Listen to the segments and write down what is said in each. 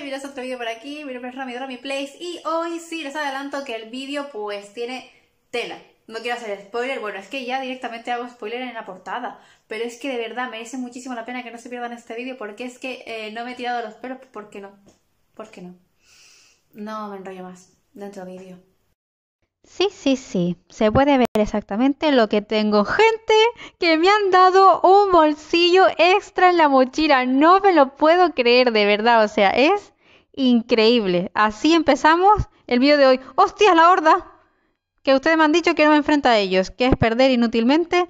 a otro vídeo por aquí, mi nombre es Rami Place y hoy sí les adelanto que el vídeo pues tiene tela. No quiero hacer spoiler, bueno, es que ya directamente hago spoiler en la portada, pero es que de verdad merece muchísimo la pena que no se pierdan este vídeo porque es que eh, no me he tirado los pelos, ¿por qué no? ¿Por qué no? No me enrollo más dentro vídeo. Sí, sí, sí. Se puede ver exactamente lo que tengo. Gente que me han dado un bolsillo extra en la mochila. No me lo puedo creer, de verdad. O sea, es increíble. Así empezamos el vídeo de hoy. hostia la horda! Que ustedes me han dicho que no me enfrenta a ellos. Que es perder inútilmente?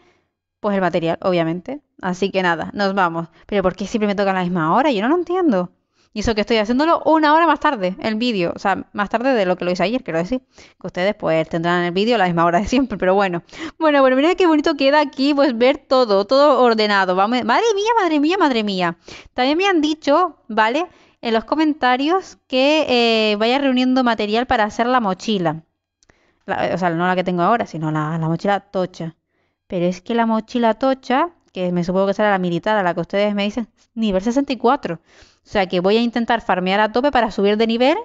Pues el material, obviamente. Así que nada, nos vamos. Pero ¿por qué siempre me toca la misma hora? Yo no lo entiendo. Y eso que estoy haciéndolo una hora más tarde, el vídeo. O sea, más tarde de lo que lo hice ayer, quiero decir. Que ustedes pues tendrán el vídeo a la misma hora de siempre, pero bueno. Bueno, bueno, mira qué bonito queda aquí, pues ver todo, todo ordenado. madre mía, madre mía, madre mía. También me han dicho, ¿vale? En los comentarios que eh, vaya reuniendo material para hacer la mochila. o sea, no la que tengo ahora, sino la, mochila tocha. Pero es que la mochila tocha, que me supongo que será la militar a la que ustedes me dicen, nivel 64. O sea que voy a intentar farmear a tope para subir de nivel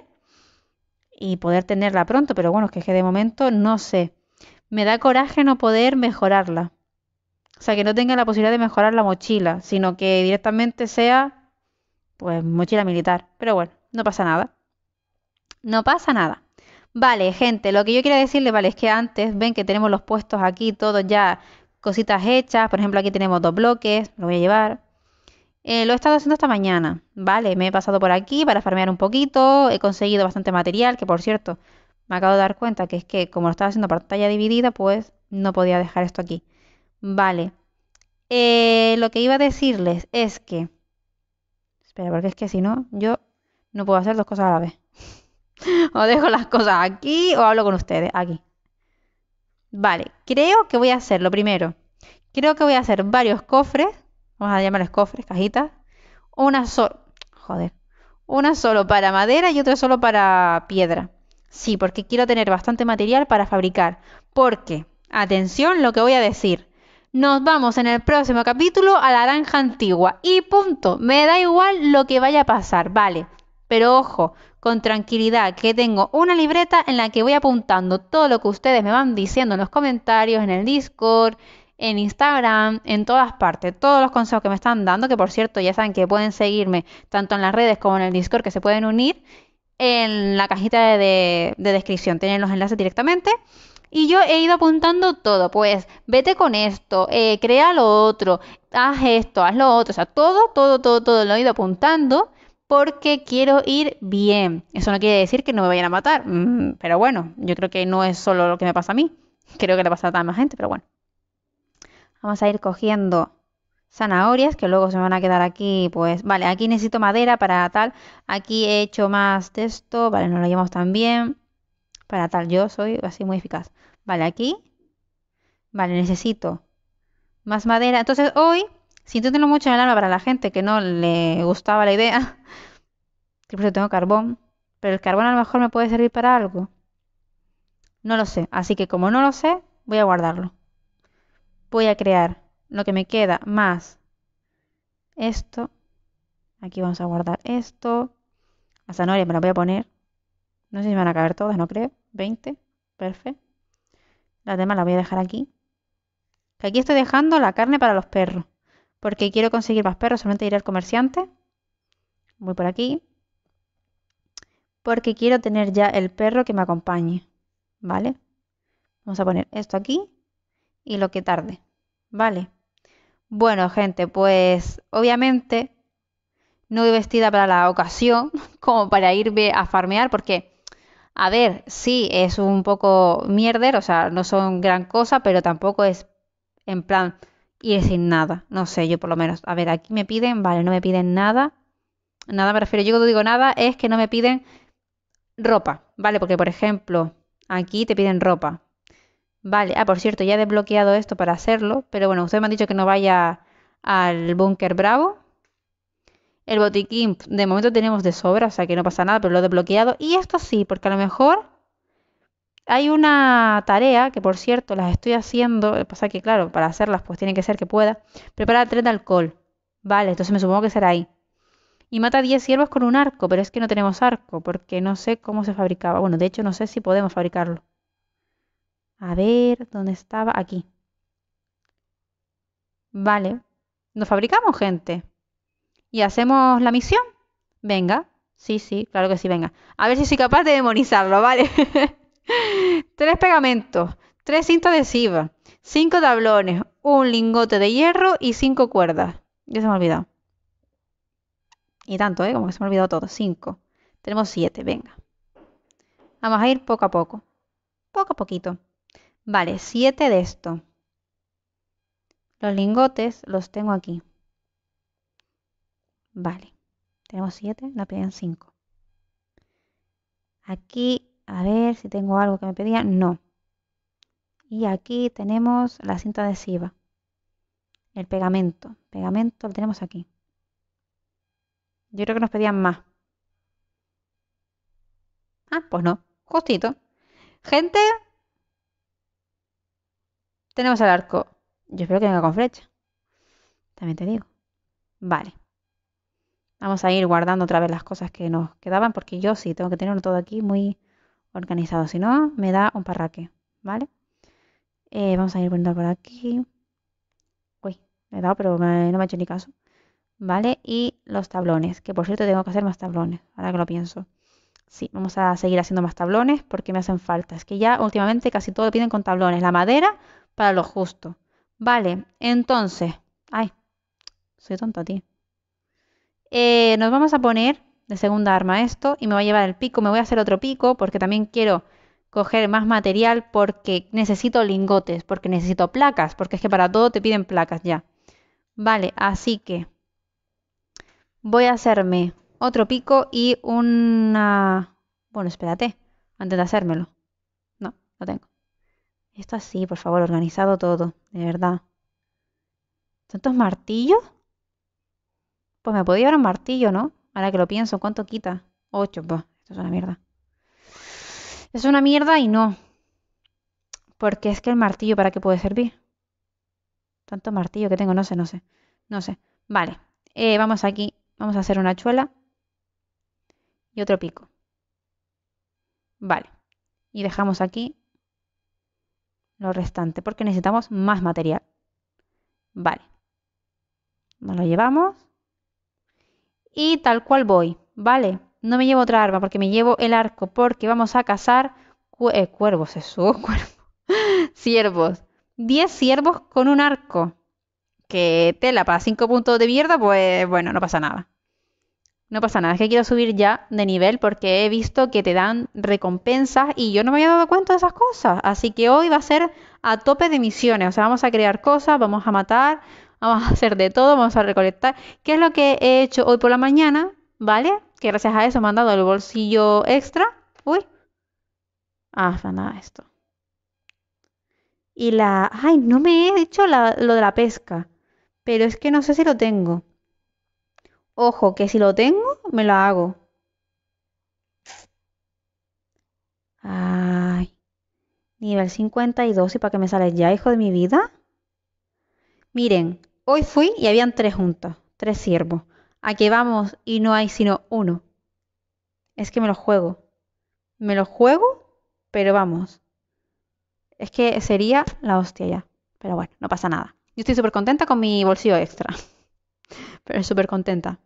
y poder tenerla pronto, pero bueno, es que, de momento no sé. Me da coraje no poder mejorarla. O sea, que no tenga la posibilidad de mejorar la mochila, sino que directamente sea, pues, mochila militar. Pero bueno, no pasa nada. No pasa nada. Vale, gente, lo que yo quería decirles, vale, es que antes ven que tenemos los puestos aquí, todos ya cositas hechas. Por ejemplo, aquí tenemos dos bloques, lo voy a llevar. Eh, lo he estado haciendo esta mañana, ¿vale? Me he pasado por aquí para farmear un poquito, he conseguido bastante material, que por cierto, me acabo de dar cuenta que es que como lo estaba haciendo pantalla dividida, pues no podía dejar esto aquí. Vale. Eh, lo que iba a decirles es que... Espera, porque es que si no, yo no puedo hacer dos cosas a la vez. o dejo las cosas aquí o hablo con ustedes, aquí. Vale, creo que voy a hacer lo primero. Creo que voy a hacer varios cofres vamos a llamarles cofres, cajitas, una solo, joder, una solo para madera y otra solo para piedra. Sí, porque quiero tener bastante material para fabricar, porque, atención lo que voy a decir, nos vamos en el próximo capítulo a la granja antigua y punto, me da igual lo que vaya a pasar, vale, pero ojo, con tranquilidad, que tengo una libreta en la que voy apuntando todo lo que ustedes me van diciendo en los comentarios, en el Discord, en Instagram, en todas partes. Todos los consejos que me están dando, que por cierto ya saben que pueden seguirme tanto en las redes como en el Discord, que se pueden unir en la cajita de, descripción. Tienen los enlaces directamente. Y yo he ido apuntando todo, pues vete con esto, eh, crea lo otro, haz esto, haz lo otro, o sea, todo, todo, todo, todo lo he ido apuntando porque quiero ir bien. Eso no quiere decir que no me vayan a matar, mm, pero bueno, yo creo que no es solo lo que me pasa a mí, creo que le pasa a más gente, pero bueno. Vamos a ir cogiendo zanahorias que luego se van a quedar aquí, pues vale, aquí necesito madera para tal, aquí he hecho más de esto, vale, nos lo llevamos también, para tal, yo soy así muy eficaz. Vale, aquí, vale, necesito más madera, entonces hoy, si mucho en el alma para la gente que no le gustaba la idea, que por tengo carbón, pero el carbón a lo mejor me puede servir para algo. No lo sé, así que como no lo sé, voy a guardarlo voy a crear lo que me queda más esto. Aquí vamos a guardar esto. La zanahoria me la voy a poner. No sé si me van a caber todas, no creo. 20. Perfecto. La demás la voy a dejar aquí. Que aquí estoy dejando la carne para los perros. Porque quiero conseguir más perros. Solamente iré al comerciante. Voy por aquí. Porque quiero tener ya el perro que me acompañe. ¿Vale? Vamos a poner esto aquí y lo que tarde. ¿Vale? Bueno, gente, pues obviamente no voy vestida para la ocasión, como para irme a farmear, porque, a ver, sí, es un poco mierder, o sea, no son gran cosa, pero tampoco es en plan ir sin nada. No sé, yo por lo menos. A ver, aquí me piden, vale, no me piden nada. Nada me refiero, yo cuando digo nada es que no me piden ropa, ¿vale? Porque, por ejemplo, aquí te piden ropa, Vale, ah, por cierto, ya he desbloqueado esto para hacerlo, pero bueno, ustedes me han dicho que no vaya al búnker bravo. El botiquín, de momento tenemos de sobra, o sea que no pasa nada, pero lo he desbloqueado. Y esto sí, porque a lo mejor hay una tarea, que por cierto las estoy haciendo, pasa que claro, para hacerlas pues tiene que ser que pueda, preparar tren de alcohol. Vale, entonces me supongo que será ahí. Y mata 10 ciervos con un arco, pero es que no tenemos arco, porque no sé cómo se fabricaba. Bueno, de hecho no sé si podemos fabricarlo. A ver, ¿dónde estaba? Aquí. Vale. Nos fabricamos gente. Y hacemos la misión. Venga. Sí, sí, claro que sí, venga. A ver si soy capaz de demonizarlo ¿vale? tres pegamentos, tres cintas adhesivas, cinco tablones, un lingote de hierro y cinco cuerdas. Ya se me ha olvidado. Y tanto, ¿eh? Como que se me ha olvidado todo. Cinco. Tenemos siete, venga. Vamos a ir poco a poco. Poco a poquito. Vale, siete de esto. Los lingotes los tengo aquí. Vale. Tenemos siete, nos pedían 5. Aquí, a ver si tengo algo que me pedían. No. Y aquí tenemos la cinta adhesiva. El pegamento. Pegamento lo tenemos aquí. Yo creo que nos pedían más. Ah, pues no. Justito. Gente, tenemos al arco. Yo espero que venga con flecha. También te digo. Vale. Vamos a ir guardando otra vez las cosas que nos quedaban porque yo sí tengo que tenerlo todo aquí muy organizado. Si no, me da un parraque. ¿Vale? Eh, vamos a ir poniendo por aquí. Uy, me he dado, pero no me he hecho ni caso. ¿Vale? Y los tablones, que por cierto tengo que hacer más tablones, ahora que lo pienso. Sí, vamos a seguir haciendo más tablones porque me hacen falta. Es que ya últimamente casi todo piden con tablones. La madera para lo justo. Vale, entonces. Ay, soy tonta, tío. Eh, nos vamos a poner de segunda arma esto y me va a llevar el pico. Me voy a hacer otro pico porque también quiero coger más material porque necesito lingotes, porque necesito placas, porque es que para todo te piden placas ya. Vale, así que voy a hacerme otro pico y una... Bueno, espérate, antes de hacérmelo. No, lo tengo. Esto así, por favor, organizado todo, de verdad. ¿Tantos martillos? Pues me podía dar un martillo, ¿no? Ahora que lo pienso, ¿cuánto quita? Ocho, pues. Esto es una mierda. Es una mierda y no. Porque es que el martillo, ¿para qué puede servir? Tanto martillo que tengo, no sé, no sé. No sé. Vale. Eh, vamos aquí. Vamos a hacer una chuela. Y otro pico. Vale. Y dejamos aquí lo restante, porque necesitamos más material. Vale. Nos lo llevamos. Y tal cual voy, ¿vale? No me llevo otra arma, porque me llevo el arco, porque vamos a cazar eh, cuervos, es cuervos, eso, cuervos. ciervos. 10 ciervos con un arco. Que tela, para 5 puntos de mierda, pues bueno, no pasa nada. No pasa nada, es que quiero subir ya de nivel porque he visto que te dan recompensas y yo no me había dado cuenta de esas cosas. Así que hoy va a ser a tope de misiones. O sea, vamos a crear cosas, vamos a matar, vamos a hacer de todo, vamos a recolectar. ¿Qué es lo que he hecho hoy por la mañana? ¿Vale? Que gracias a eso me han dado el bolsillo extra. Uy. Ah, nada, esto. Y la... Ay, no me he dicho lo de la pesca. Pero es que no sé si lo tengo. Ojo, que si lo tengo, me lo hago. Ay. Nivel 52. ¿Y para qué me sale ya, hijo de mi vida? Miren, hoy fui y habían tres juntos, tres siervos. Aquí vamos y no hay sino uno. Es que me lo juego. Me lo juego, pero vamos. Es que sería la hostia ya. Pero bueno, no pasa nada. Yo estoy súper contenta con mi bolsillo extra pero súper contenta.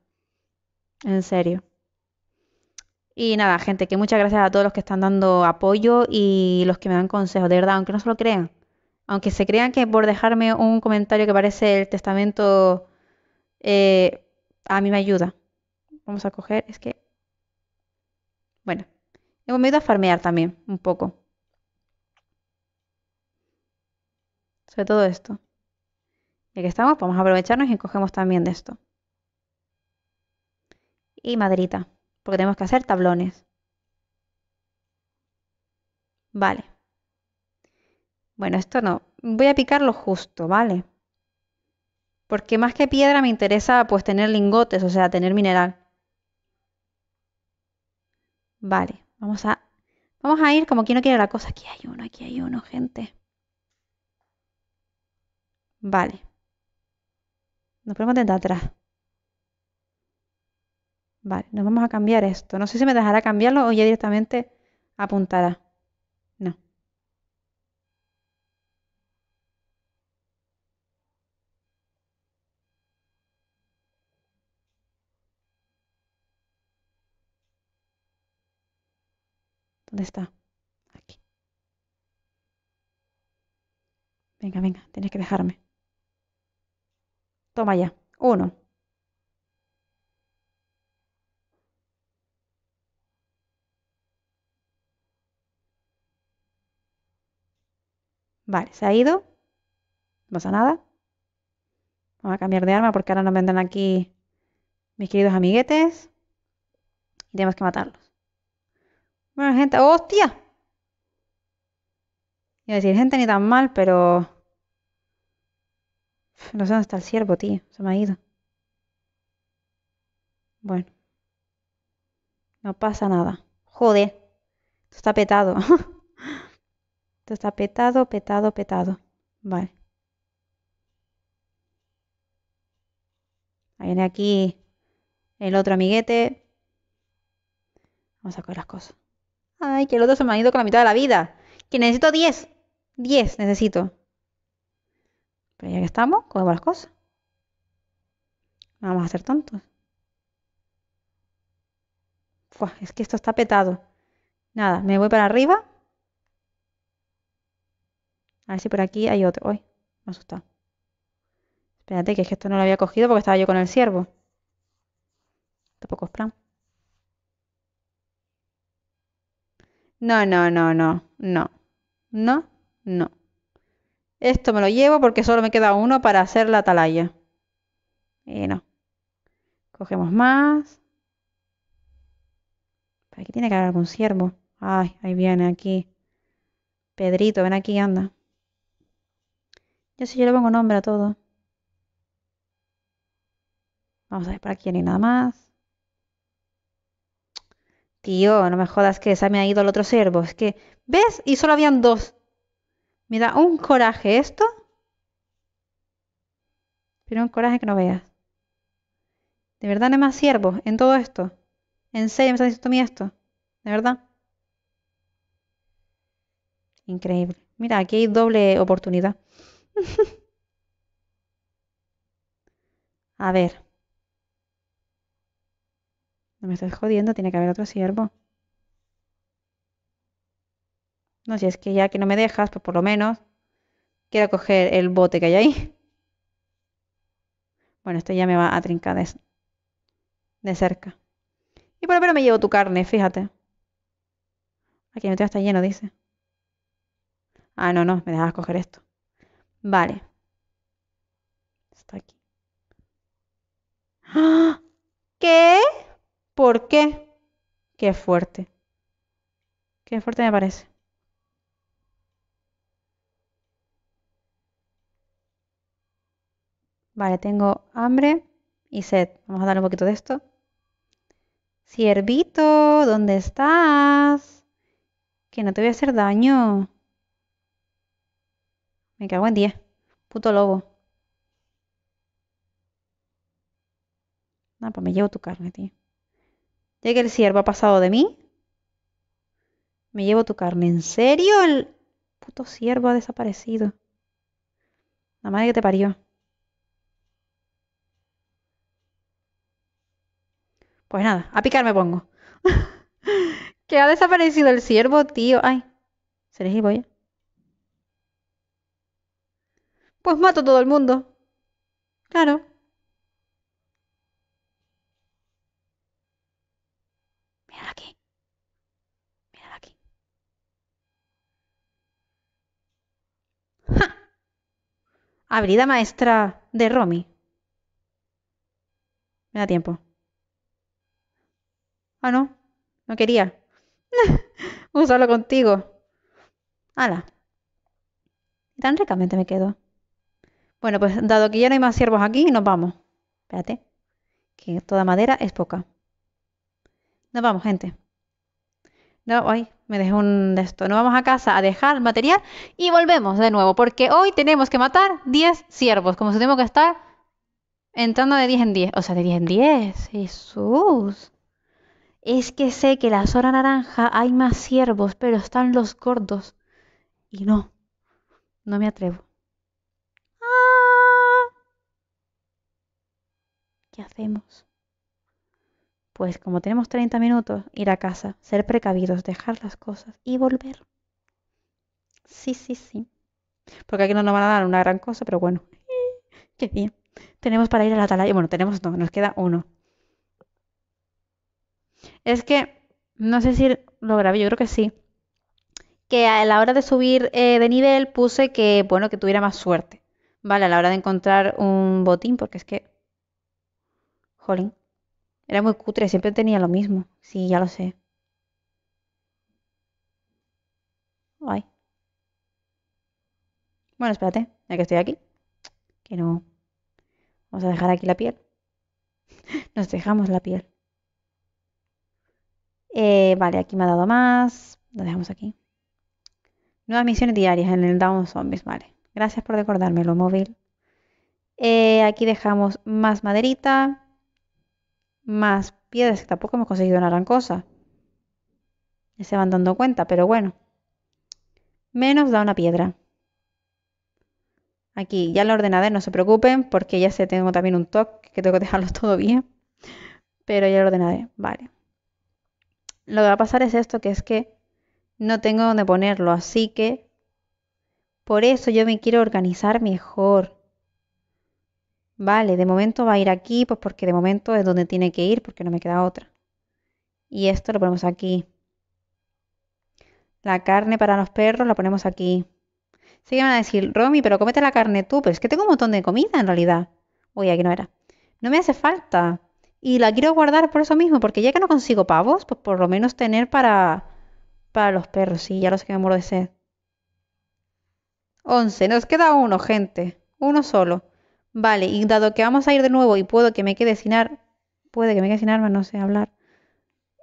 En serio. Y nada, gente, que muchas gracias a todos los que están dando apoyo y los que me dan consejos, de verdad, aunque no se lo crean. Aunque se crean que por dejarme un comentario que parece el testamento, eh, a mí me ayuda. Vamos a coger, es que... Bueno, hemos venido a farmear también, un poco. Sobre todo esto. Y que estamos, pues vamos a aprovecharnos y cogemos también de esto y madrita, porque tenemos que hacer tablones. Vale. Bueno, esto no. Voy a picarlo justo, ¿vale? Porque más que piedra me interesa pues tener lingotes, o sea, tener mineral. Vale, vamos a, vamos a ir como quien no quiere la cosa. Aquí hay uno, aquí hay uno, gente. Vale. Nos podemos entrar atrás. Vale, nos vamos a cambiar esto. No sé si me dejará cambiarlo o ya directamente apuntará. No. ¿Dónde está? Aquí. Venga, venga, tienes que dejarme. Toma ya. Uno. Vale, se ha ido. No pasa nada. Vamos a cambiar de arma porque ahora nos vendrán aquí mis queridos amiguetes. Y tenemos que matarlos. Bueno, gente, ¡hostia! Iba a decir, gente ni tan mal, pero... No sé dónde está el ciervo, tío. Se me ha ido. Bueno. No pasa nada. Joder. Esto está petado. Esto está petado, petado, petado. Vale. Ahí viene aquí el otro amiguete. Vamos a coger las cosas. Ay, que el otro se me ha ido con la mitad de la vida. Que necesito 10. 10 necesito. Pero ya que estamos, cogemos las cosas. vamos a ser tontos. es que esto está petado. Nada, me voy para arriba. A ver si por aquí hay otro. Uy, me asustó. Espérate, que es que esto no lo había cogido porque estaba yo con el ciervo. Tampoco es plan. No, no, no, no, no. No, no. Esto me lo llevo porque solo me queda uno para hacer la atalaya. Y no. Cogemos más. Aquí tiene que haber algún ciervo. Ay, ahí viene, aquí. Pedrito, ven aquí, anda. Yo si yo le pongo nombre a todo. Vamos a ver, para quién hay nada más. Tío, no me jodas que se me ha ido el otro servo. Es que, ¿ves? Y solo habían dos. Me da un coraje esto. Pero un coraje que no veas. De verdad no hay más siervos en todo esto. En seis me están diciendo a mí esto. De verdad. Increíble. Mira, aquí hay doble oportunidad. A ver. No me estás jodiendo, tiene que haber otro siervo. No, si es que ya que no me dejas, pues por lo menos quiero coger el bote que hay ahí. Bueno, esto ya me va a trincar de, de cerca. Y por lo menos me llevo tu carne, fíjate. Aquí no te estar lleno, dice. Ah, no, no, me dejas coger esto. Vale. Está aquí. ¡Ah! ¿Qué? ¿Por qué? Qué fuerte. Qué fuerte me parece. Vale, tengo hambre y sed. Vamos a darle un poquito de esto. Ciervito, ¿dónde estás? Que no te voy a hacer daño. Me cago en 10. Puto lobo. Nada, pues me llevo tu carne, tío. Ya que el ciervo ha pasado de mí, me llevo tu carne. ¿En serio? El puto ciervo ha desaparecido. La madre que te parió. Pues nada, a picar me pongo. que ha desaparecido el ciervo, tío. Ay, seré gilipollas. Pues mato a todo el mundo. Claro. Mira aquí. Mira aquí. ¡Ja! Habilidad maestra de Romy. Me da tiempo. Ah, no. No quería. Usarlo contigo. ¡Hala! Tan ricamente me quedo. Bueno, pues dado que ya no hay más ciervos aquí, nos vamos. Espérate, que toda madera es poca. Nos vamos, gente. No, ay, me dejé un de esto. Nos vamos a casa a dejar material y volvemos de nuevo, porque hoy tenemos que matar 10 ciervos, como si tenemos que estar entrando de 10 en 10. O sea, de 10 en 10. Jesús. Es que sé que la zona naranja hay más ciervos, pero están los gordos. Y no, no me atrevo. ¿qué hacemos? Pues como tenemos 30 minutos, ir a casa, ser precavidos, dejar las cosas y volver. Sí, sí, sí. Porque aquí no nos van a dar una gran cosa, pero bueno. Qué bien. Tenemos para ir a la y Bueno, tenemos nos queda uno. Es que, no sé si lo grabé, yo creo que sí. Que a la hora de subir eh, de nivel puse que, bueno, que tuviera más suerte. Vale, a la hora de encontrar un botín, porque es que Colin, Era muy cutre, siempre tenía lo mismo. Sí, ya lo sé. Bueno, espérate, ya que estoy aquí. Que no. Vamos a dejar aquí la piel. Nos dejamos la piel. Eh, vale, aquí me ha dado más. Lo dejamos aquí. Nuevas misiones diarias en el Down Zombies. Vale. Gracias por recordármelo, móvil. Eh, aquí dejamos más maderita más piedras, que tampoco hemos conseguido una gran cosa. Ya se van dando cuenta, pero bueno. Menos da una piedra. Aquí, ya la ordenaré, no se preocupen, porque ya sé, tengo también un toque que tengo que dejarlo todo bien. Pero ya lo ordenaré, vale. Lo que va a pasar es esto, que es que no tengo dónde ponerlo, así que por eso yo me quiero organizar mejor. Vale, de momento va a ir aquí, pues porque de momento es donde tiene que ir, porque no me queda otra. Y esto lo ponemos aquí. La carne para los perros la ponemos aquí. Se que van a decir, Romy, pero cómete la carne tú. Pero es que tengo un montón de comida en realidad. Uy, aquí no era. No me hace falta. Y la quiero guardar por eso mismo, porque ya que no consigo pavos, pues por lo menos tener para, para los perros. Sí, ya los sé que me muero de sed. Once. Nos queda uno, gente. Uno solo. Vale, y dado que vamos a ir de nuevo y puedo que me quede sin ar... Puede que me quede sin arma, no sé hablar.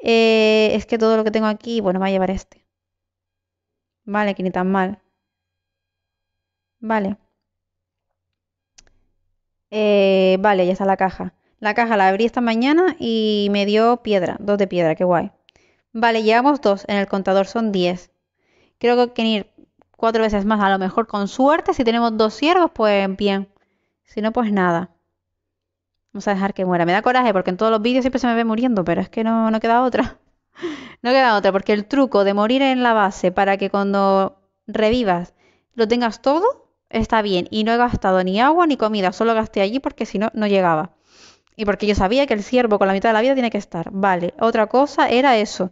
Eh, es que todo lo que tengo aquí, bueno, va a llevar este. Vale, que ni tan mal. Vale. Eh, vale, ya está la caja. La caja la abrí esta mañana y me dio piedra, dos de piedra, qué guay. Vale, llevamos dos, en el contador son diez. Creo que hay ir cuatro veces más, a lo mejor con suerte, si tenemos dos ciervos, pues bien. Si no, pues nada. Vamos a dejar que muera. Me da coraje porque en todos los vídeos siempre se me ve muriendo, pero es que no, no queda otra. No queda otra, porque el truco de morir en la base para que cuando revivas lo tengas todo, está bien. Y no he gastado ni agua ni comida, solo gasté allí porque si no, no llegaba. Y porque yo sabía que el ciervo con la mitad de la vida tiene que estar. Vale, otra cosa era eso,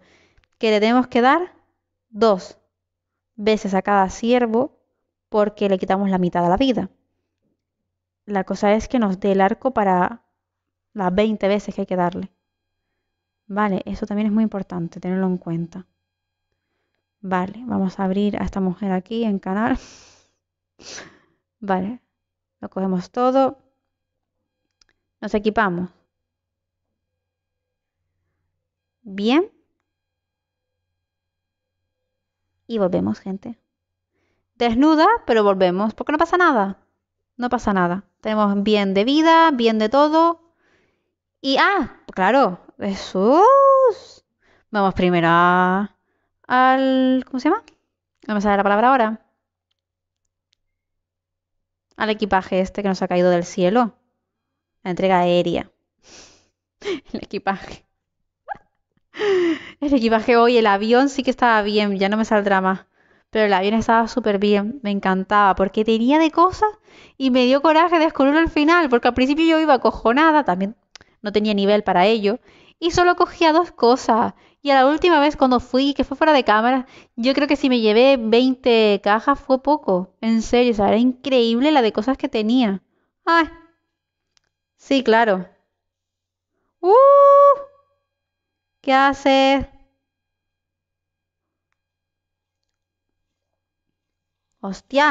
que le tenemos que dar dos veces a cada ciervo porque le quitamos la mitad de la vida. La cosa es que nos dé el arco para las 20 veces que hay que darle. Vale, eso también es muy importante tenerlo en cuenta. Vale, vamos a abrir a esta mujer aquí en canal. Vale, lo cogemos todo. Nos equipamos. Bien. Y volvemos, gente. Desnuda, pero volvemos, porque no pasa nada. No pasa nada. Tenemos bien de vida, bien de todo. Y, ah, claro, Jesús. Vamos primero a, al... ¿Cómo se llama? No me sale la palabra ahora. Al equipaje este que nos ha caído del cielo. La entrega aérea. El equipaje. El equipaje hoy, el avión sí que estaba bien, ya no me saldrá más pero el avión estaba súper bien, me encantaba, porque tenía de cosas y me dio coraje descubrirlo al final, porque al principio yo iba cojonada también no tenía nivel para ello, y solo cogía dos cosas. Y a la última vez cuando fui, que fue fuera de cámara, yo creo que si me llevé 20 cajas fue poco, en serio, o sea, era increíble la de cosas que tenía. Ay, sí, claro. ¡Uh! ¿Qué haces? Hostia.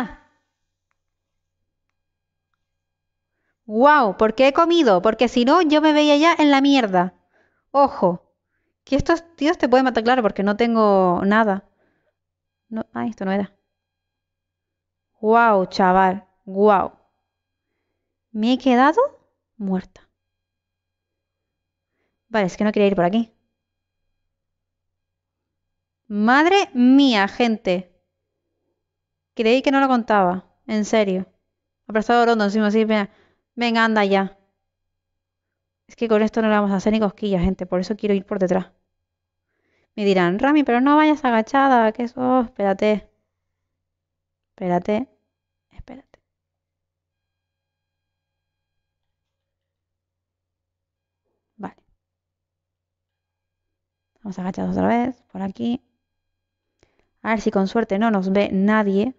¡Wow! ¿Por qué he comido? Porque si no, yo me veía ya en la mierda. Ojo, que estos tíos te pueden matar, claro, porque no tengo nada. No, ay, ah, esto no era. ¡Wow, chaval! ¡Wow! Me he quedado muerta. Vale, es que no quería ir por aquí. Madre mía, gente. Creí que no lo contaba, en serio. Apresado rondo encima así, venga, venga, anda ya. Es que con esto no le vamos a hacer ni cosquilla, gente, por eso quiero ir por detrás. Me dirán, Rami, pero no vayas agachada, que eso, oh, espérate. Espérate, espérate. Vale. Vamos agachados otra vez, por aquí. A ver si con suerte no nos ve nadie.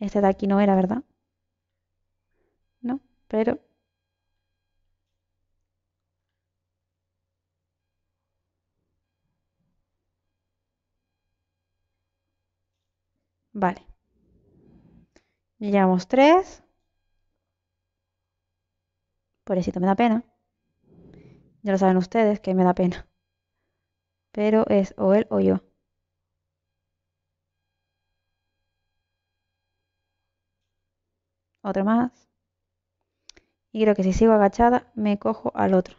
Este de aquí no era, ¿verdad? No, pero... Vale. Llevamos tres. Pobrecito, me da pena. Ya lo saben ustedes que me da pena. Pero es o él o yo. otra más. Y creo que si sigo agachada me cojo al otro.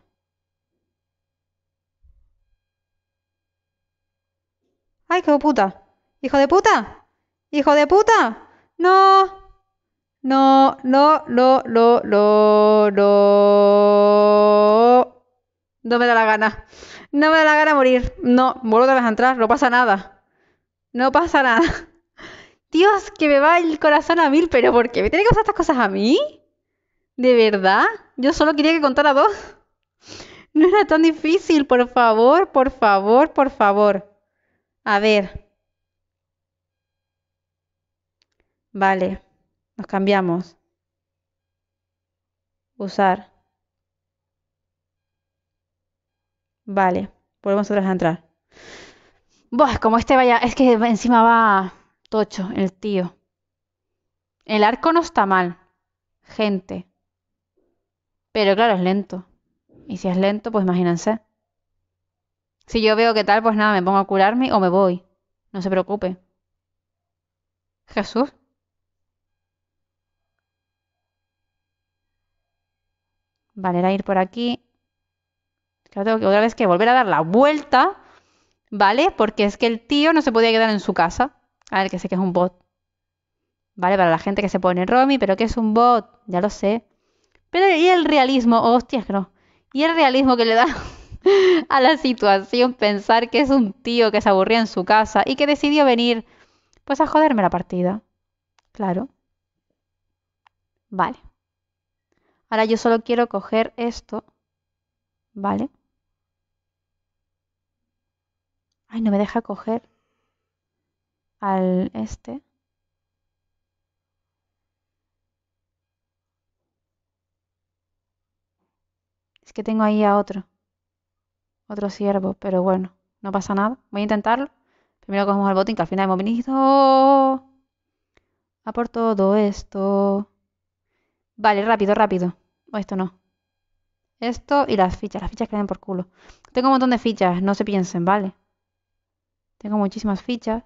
¡Ay, qué puta! ¡Hijo de puta! ¡Hijo de puta! ¡No! No, no, no, no, no, no. No me da la gana. No me da la gana morir. No, vuelvo otra vez a entrar, no pasa nada. No pasa nada. Dios, que me va el corazón a mil, pero ¿por qué me tiene que pasar estas cosas a mí? ¿De verdad? Yo solo quería que contara dos. No era tan difícil, por favor, por favor, por favor. A ver. Vale, nos cambiamos. Usar. Vale, volvemos otra vez a entrar. Buah, como este vaya, es que encima va Tocho, el tío. El arco no está mal, gente. Pero claro, es lento. Y si es lento, pues imagínense. Si yo veo que tal, pues nada, me pongo a curarme o me voy. No se preocupe. Jesús. Vale, era ir por aquí. Claro, tengo que otra vez que volver a dar la vuelta, ¿vale? Porque es que el tío no se podía quedar en su casa. A ver, que sé que es un bot. Vale, para la gente que se pone Romy, pero que es un bot, ya lo sé. Pero y el realismo, oh, hostias, que no. Y el realismo que le da a la situación pensar que es un tío que se aburría en su casa y que decidió venir, pues a joderme la partida. Claro. Vale. Ahora yo solo quiero coger esto. Vale. Ay, no me deja coger al este. Es que tengo ahí a otro, otro ciervo, pero bueno, no pasa nada. Voy a intentarlo. Primero cogemos el botín, que al final hemos venido a por todo esto. Vale, rápido, rápido. O esto no. Esto y las fichas. Las fichas que por culo. Tengo un montón de fichas, no se piensen, ¿vale? Tengo muchísimas fichas.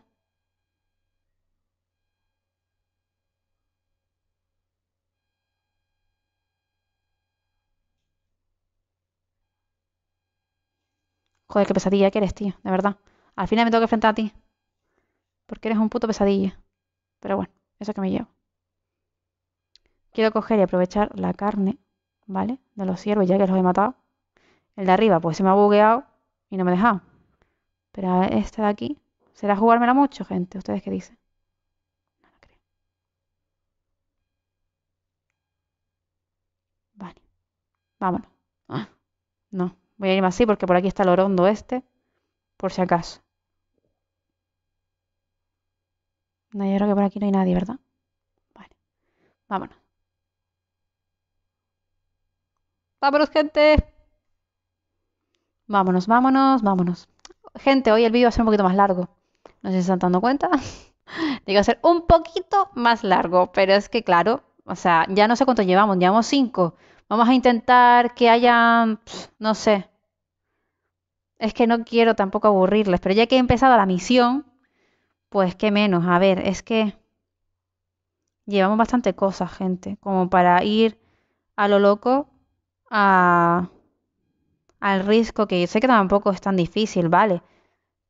Joder, qué pesadilla que eres, tío, de verdad. Al final me tengo que enfrentar a ti. Porque eres un puto pesadilla. Pero bueno, eso que me llevo. Quiero coger y aprovechar la carne, ¿vale? De los ciervos, ya que los he matado. El de arriba, pues se me ha bugueado y no me ha dejado. Pero este de aquí, ¿será jugármela mucho, gente? ¿Ustedes qué dicen? No creo. Vale. Vámonos. Ah, no. Voy a irme así porque por aquí está el orondo este, por si acaso. No, yo creo que por aquí no hay nadie, ¿verdad? Vale, vámonos. Vámonos, gente. Vámonos, vámonos, vámonos. Gente, hoy el vídeo va a ser un poquito más largo. No sé si se están dando cuenta. Digo, a ser un poquito más largo, pero es que claro, o sea, ya no sé cuánto llevamos, llevamos cinco. Vamos a intentar que haya, no sé, es que no quiero tampoco aburrirles, pero ya que he empezado la misión, pues qué menos. A ver, es que llevamos bastante cosas, gente, como para ir a lo loco, a, al riesgo, que yo sé que tampoco es tan difícil, ¿vale?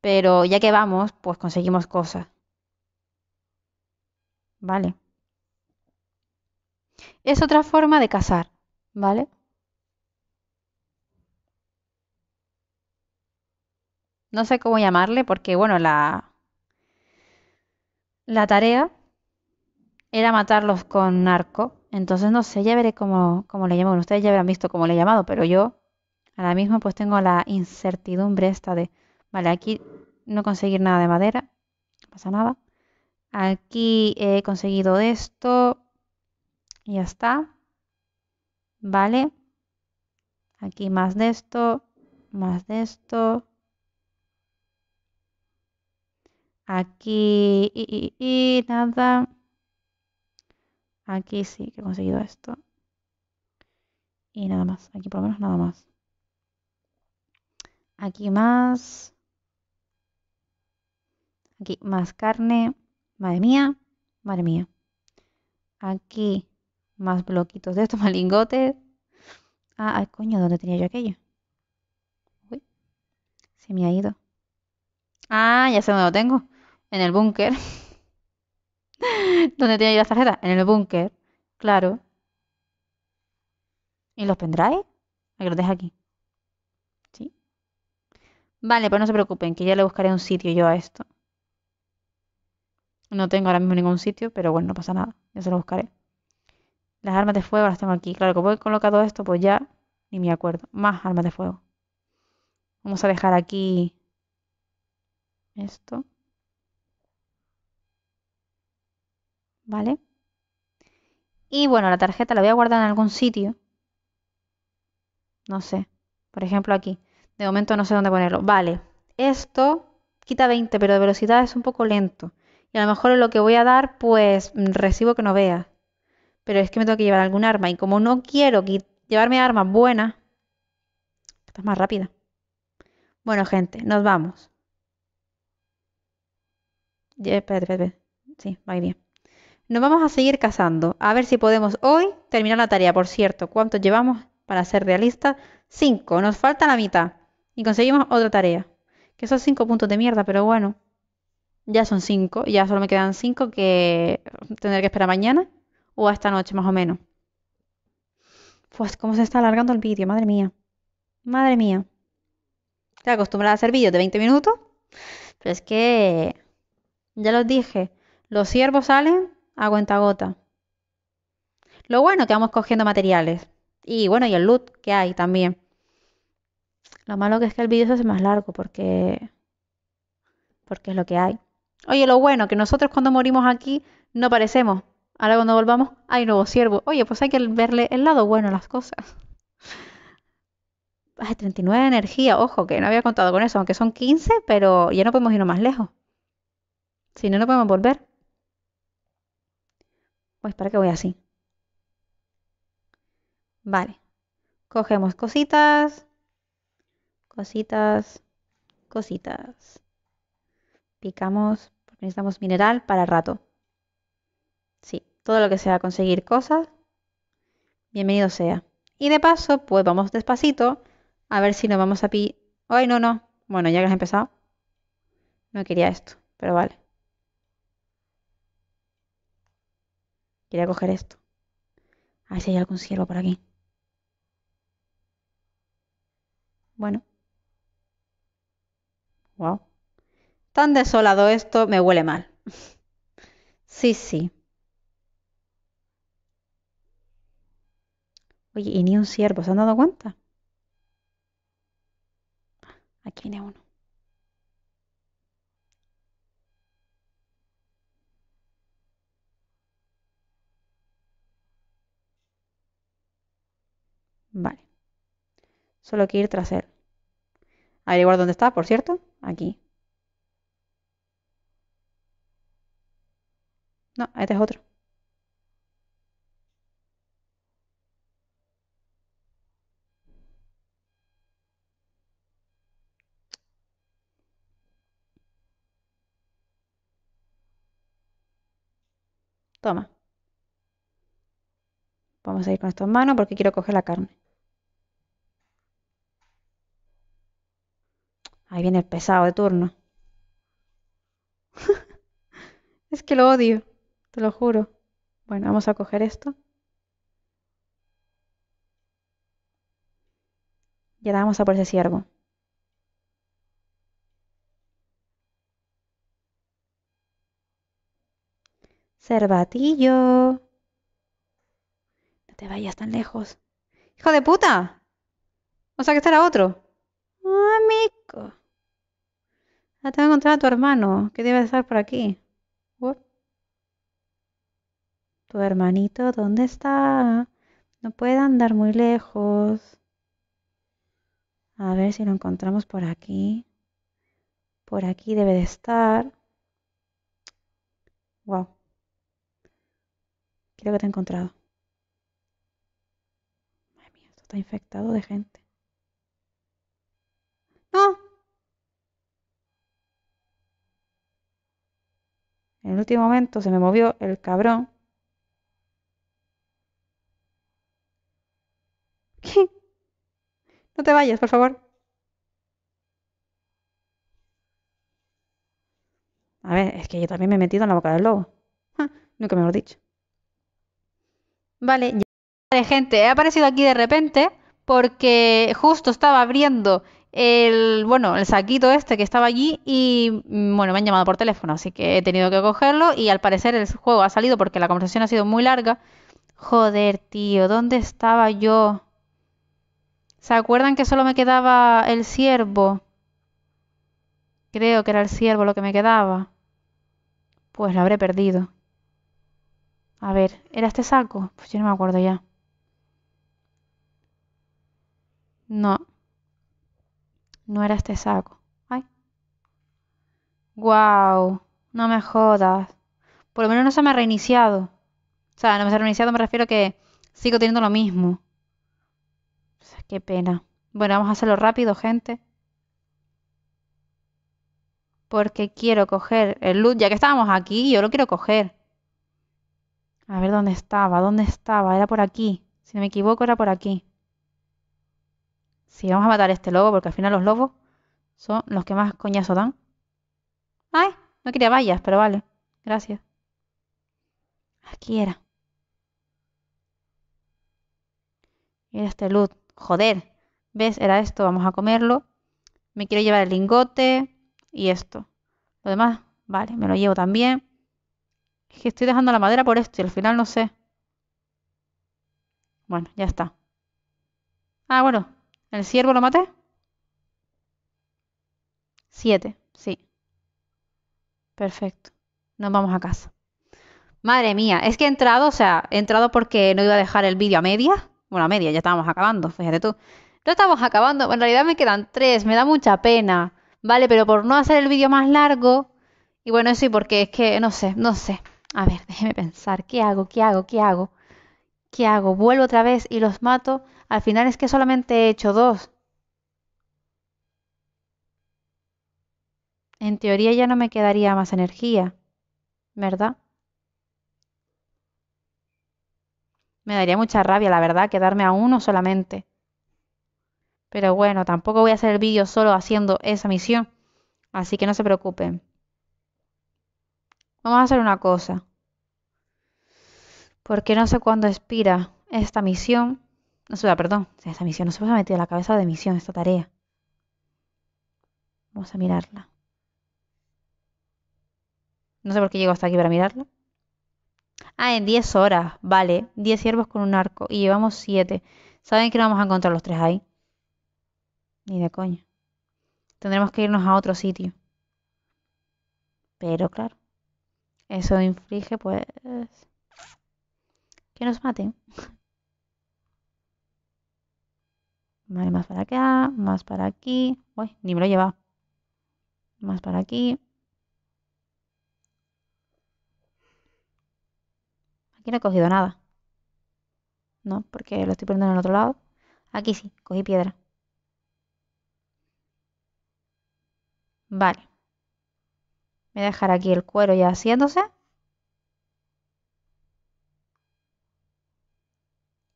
Pero ya que vamos, pues conseguimos cosas. ¿Vale? Es otra forma de cazar, ¿vale? no sé cómo llamarle, porque bueno, la, la tarea era matarlos con arco. Entonces no sé, ya veré cómo, cómo le llamo. Ustedes ya habrán visto cómo le he llamado, pero yo ahora mismo pues tengo la incertidumbre esta de, vale, aquí no conseguir nada de madera, no pasa nada. Aquí he conseguido esto, y ya está, vale. Aquí más de esto, más de esto, Aquí, y, nada. Aquí sí que he conseguido esto. Y nada más. Aquí por lo menos nada más. Aquí más. Aquí más carne. Madre mía. Madre mía. Aquí más bloquitos de estos, más lingotes. Ah, ay, coño, ¿dónde tenía yo aquello? Uy, se me ha ido. Ah, ya sé dónde lo tengo en el búnker. ¿Dónde tiene las tarjetas? En el búnker, claro. ¿Y los pendrive? que los deja aquí. ¿Sí? Vale, pues no se preocupen, que ya le buscaré un sitio yo a esto. No tengo ahora mismo ningún sitio, pero bueno, no pasa nada. Ya se lo buscaré. Las armas de fuego las tengo aquí. Claro, como he colocado esto, pues ya ni me acuerdo. Más armas de fuego. Vamos a dejar aquí esto. ¿vale? Y bueno, la tarjeta la voy a guardar en algún sitio. No sé, por ejemplo aquí. De momento no sé dónde ponerlo. Vale, esto quita 20, pero de velocidad es un poco lento. Y a lo mejor lo que voy a dar, pues mm, recibo que no vea. Pero es que me tengo que llevar algún arma. Y como no quiero llevarme armas buenas, esta es más rápida. Bueno, gente, nos vamos. espérate, espérate. Sí, va bien. Nos vamos a seguir cazando. A ver si podemos hoy terminar la tarea. Por cierto, ¿cuántos llevamos? Para ser realista, Cinco. Nos falta la mitad. Y conseguimos otra tarea. Que son cinco puntos de mierda, pero bueno. Ya son cinco. Ya solo me quedan cinco que tener que esperar mañana. O esta noche, más o menos. Pues cómo se está alargando el vídeo, madre mía. Madre mía. Estoy acostumbrada a hacer vídeos de 20 minutos. Pero es que... Ya los dije. Los ciervos salen a gota. Lo bueno que vamos cogiendo materiales. Y bueno, y el loot que hay también. Lo malo que es que el vídeo se hace más largo porque. Porque es lo que hay. Oye, lo bueno, que nosotros cuando morimos aquí no parecemos. Ahora cuando volvamos hay nuevo siervo. Oye, pues hay que verle el lado bueno a las cosas. Ay, 39 de energía, ojo, que no había contado con eso, aunque son 15, pero ya no podemos irnos más lejos. Si no, no podemos volver. Pues para qué voy así. Vale. Cogemos cositas. Cositas. Cositas. Picamos porque necesitamos mineral para rato. Sí, todo lo que sea conseguir cosas, bienvenido sea. Y de paso, pues vamos despacito a ver si nos vamos a pi... ¡Ay, no, no! Bueno, ya que has empezado. No quería esto, pero vale. Quería coger esto. A ver si hay algún ciervo por aquí. Bueno. Wow. Tan desolado esto, me huele mal. sí, sí. Oye, y ni un ciervo, ¿se han dado cuenta? Aquí viene uno. Vale. Solo hay que ir tras él. igual dónde está, por cierto. Aquí. No, este es otro. Toma. Vamos a ir con esto en mano porque quiero coger la carne. Ahí viene el pesado de turno. es que lo odio, te lo juro. Bueno, vamos a coger esto. Y ahora vamos a por ese ciervo. Cervatillo. No te vayas tan lejos. ¡Hijo de puta! O sea que estará otro. otro. mico! Ah, te encontrar a tu hermano, que debe estar por aquí. Tu hermanito, ¿dónde está? No puede andar muy lejos. A ver si lo encontramos por aquí. Por aquí debe de estar. Wow. Creo que te he encontrado. Ay mía, esto está infectado de gente. En el último momento se me movió el cabrón. no te vayas, por favor. A ver, es que yo también me he metido en la boca del lobo. Ah, nunca me lo he dicho. Vale, ya. Vale, gente, he aparecido aquí de repente porque justo estaba abriendo el, bueno, el saquito este que estaba allí y mm, bueno, me han llamado por teléfono, así que he tenido que cogerlo y al parecer el juego ha salido porque la conversación ha sido muy larga. Joder, tío, ¿dónde estaba yo? ¿Se acuerdan que solo me quedaba el ciervo? Creo que era el ciervo lo que me quedaba. Pues lo habré perdido. A ver, ¿era este saco? Pues yo no me acuerdo ya. No no era este saco. Ay. Wow, no me jodas. Por lo menos no se me ha reiniciado. O sea, no me se ha reiniciado, me refiero a que sigo teniendo lo mismo. qué pena. Bueno, vamos a hacerlo rápido, gente. Porque quiero coger el loot. Ya que estábamos aquí, yo lo quiero coger. A ver dónde estaba, dónde estaba. Era por aquí. Si no me equivoco, era por aquí. Sí, vamos a matar a este lobo porque al final los lobos son los que más coñazo dan. Ay, no quería vallas, pero vale. Gracias. Aquí era. Era este loot. Joder. ¿Ves? Era esto. Vamos a comerlo. Me quiero llevar el lingote y esto. Lo demás, vale, me lo llevo también. Es que estoy dejando la madera por esto y al final no sé. Bueno, ya está. Ah, bueno, ¿El ciervo lo maté? Siete, sí. Perfecto. Nos vamos a casa. Madre mía, es que he entrado, o sea, he entrado porque no iba a dejar el vídeo a media. Bueno, a media, ya estábamos acabando, fíjate tú. No estamos acabando, en realidad me quedan tres, me da mucha pena. Vale, pero por no hacer el vídeo más largo. Y bueno, eso y porque es que, no sé, no sé. A ver, déjeme pensar, ¿qué hago? ¿Qué hago? ¿Qué hago? ¿Qué hago? ¿Vuelvo otra vez y los mato? Al final es que solamente he hecho dos. En teoría ya no me quedaría más energía, ¿verdad? Me daría mucha rabia, la verdad, quedarme a uno solamente. Pero bueno, tampoco voy a hacer el vídeo solo haciendo esa misión. Así que no se preocupen. Vamos a hacer una cosa. Porque no sé cuándo expira esta misión. No se perdón, esa misión, no se me ha metido la cabeza de misión esta tarea. Vamos a mirarla. No sé por qué llego hasta aquí para mirarla. Ah, en 10 horas, vale. 10 ciervos con un arco y llevamos 7. ¿Saben que no vamos a encontrar los tres ahí? Ni de coña. Tendremos que irnos a otro sitio. Pero claro, eso inflige pues... Que nos maten. más para acá, más para aquí. Uy, ni me lo he llevado. Más para aquí. Aquí no he cogido nada. No, porque lo estoy poniendo en el otro lado. Aquí sí, cogí piedra. Vale. Voy a dejar aquí el cuero ya haciéndose.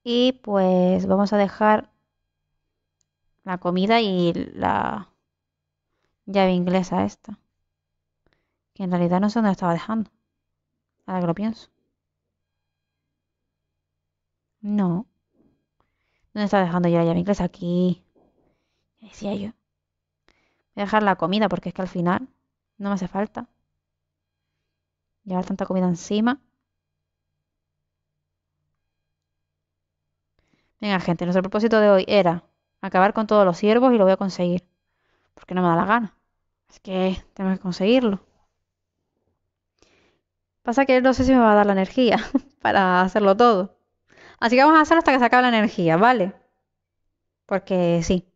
Y pues vamos a dejar la comida y la llave inglesa esta. Que en realidad no sé dónde estaba dejando. Ahora que lo pienso. No. ¿Dónde estaba dejando yo la llave inglesa? Aquí. Decía yo. Voy a dejar la comida porque es que al final no me hace falta. Llevar tanta comida encima. Venga, gente, nuestro propósito de hoy era acabar con todos los ciervos y lo voy a conseguir. Porque no me da la gana. Es que tenemos que conseguirlo. Pasa que no sé si me va a dar la energía para hacerlo todo. Así que vamos a hacerlo hasta que se acabe la energía, ¿vale? Porque sí.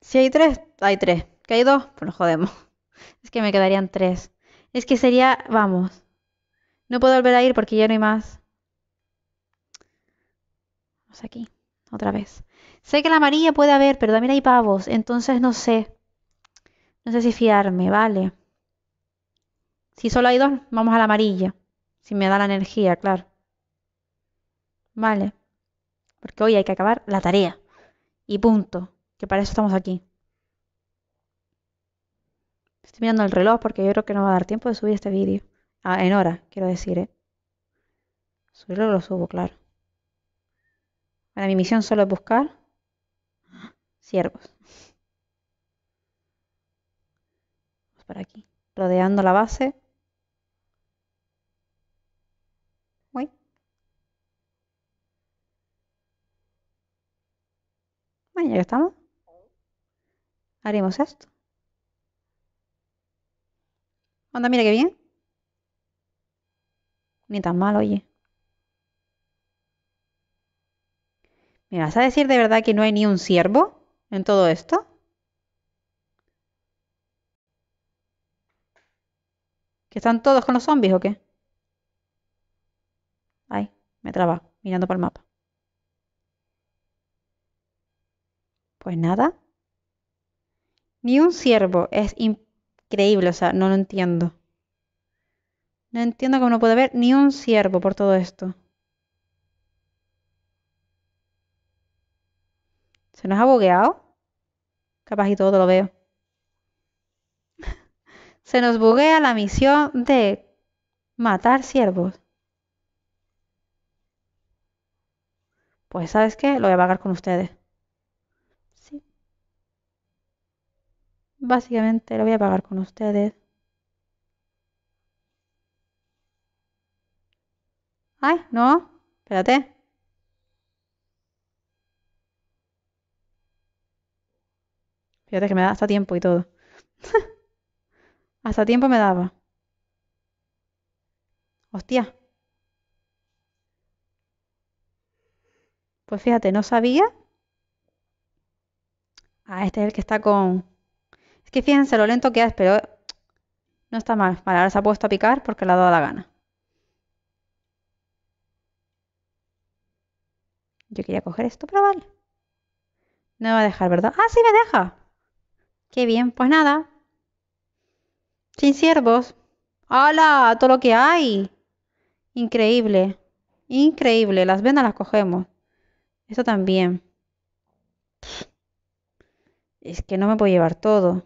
Si hay tres, hay tres. Que hay dos, pues nos jodemos. Es que me quedarían tres. Es que sería, vamos. No puedo volver a ir porque ya no hay más. Vamos aquí, otra vez. Sé que la amarilla puede haber, pero también hay pavos, entonces no sé. No sé si fiarme, vale. Si solo hay dos, vamos a la amarilla. Si me da la energía, claro. Vale. Porque hoy hay que acabar la tarea. Y punto. Que para eso estamos aquí. Estoy mirando el reloj porque yo creo que no va a dar tiempo de subir este vídeo. Ah, en hora, quiero decir, ¿eh? Subirlo lo subo, claro. Para mi misión solo es buscar siervos. Vamos por aquí, rodeando la base. Uy. Bueno, ya estamos, haremos esto. Onda, mira qué bien. Ni tan mal, oye. ¿Me vas a decir de verdad que no hay ni un siervo? en todo esto? ¿Que están todos con los zombies o qué? Ay, me traba mirando para el mapa. Pues nada. Ni un ciervo. Es increíble, o sea, no lo entiendo. No entiendo cómo no puede haber ni un ciervo por todo esto. ¿Se nos ha bugueado? Capaz y todo lo veo. Se nos buguea la misión de matar siervos. Pues sabes qué, lo voy a pagar con ustedes. Sí. Básicamente lo voy a pagar con ustedes. Ay, no. Espérate. Fíjate que me da hasta tiempo y todo. hasta tiempo me daba. Hostia. Pues fíjate, no sabía. Ah, este es el que está con... Es que fíjense lo lento que es, pero no está mal. Vale, ahora se ha puesto a picar porque le ha dado la gana. Yo quería coger esto, pero vale. No me va a dejar, ¿verdad? Ah, sí me deja. Qué bien, pues nada. Sin siervos. ¡Hala! Todo lo que hay. Increíble. Increíble. Las vendas las cogemos. Esto también. Es que no me puedo llevar todo.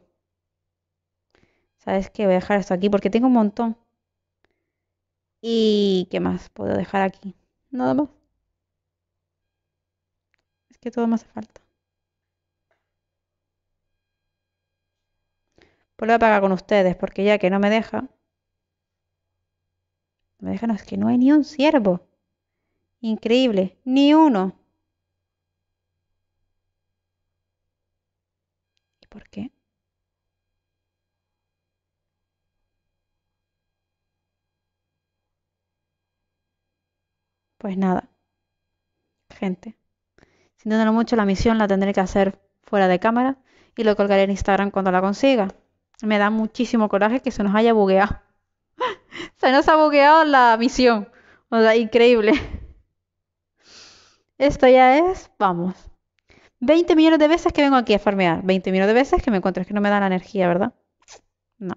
¿Sabes qué? Voy a dejar esto aquí porque tengo un montón. ¿Y qué más puedo dejar aquí? Nada más. Es que todo me hace falta. vuelvo a pagar con ustedes, porque ya que no me deja, no me deja, es que no hay ni un siervo. Increíble, ni uno. ¿Y por qué? Pues nada, gente. Sintiéndolo mucho, la misión la tendré que hacer fuera de cámara y lo colgaré en Instagram cuando la consiga. Me da muchísimo coraje que se nos haya bugueado. se nos ha bugueado la misión. O sea, increíble. Esto ya es, vamos. 20 millones de veces que vengo aquí a farmear. 20 millones de veces que me encuentro. Es que no me da la energía, ¿verdad? No.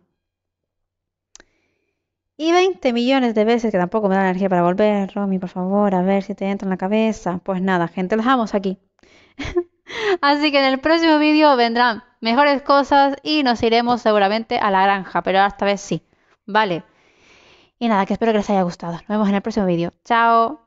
Y 20 millones de veces que tampoco me da la energía para volver. Romy, por favor, a ver si te entra en la cabeza. Pues nada, gente, los aquí. Así que en el próximo vídeo vendrán mejores cosas y nos iremos seguramente a la granja, pero esta vez sí. Vale. Y nada, que espero que les haya gustado. Nos vemos en el próximo vídeo. Chao.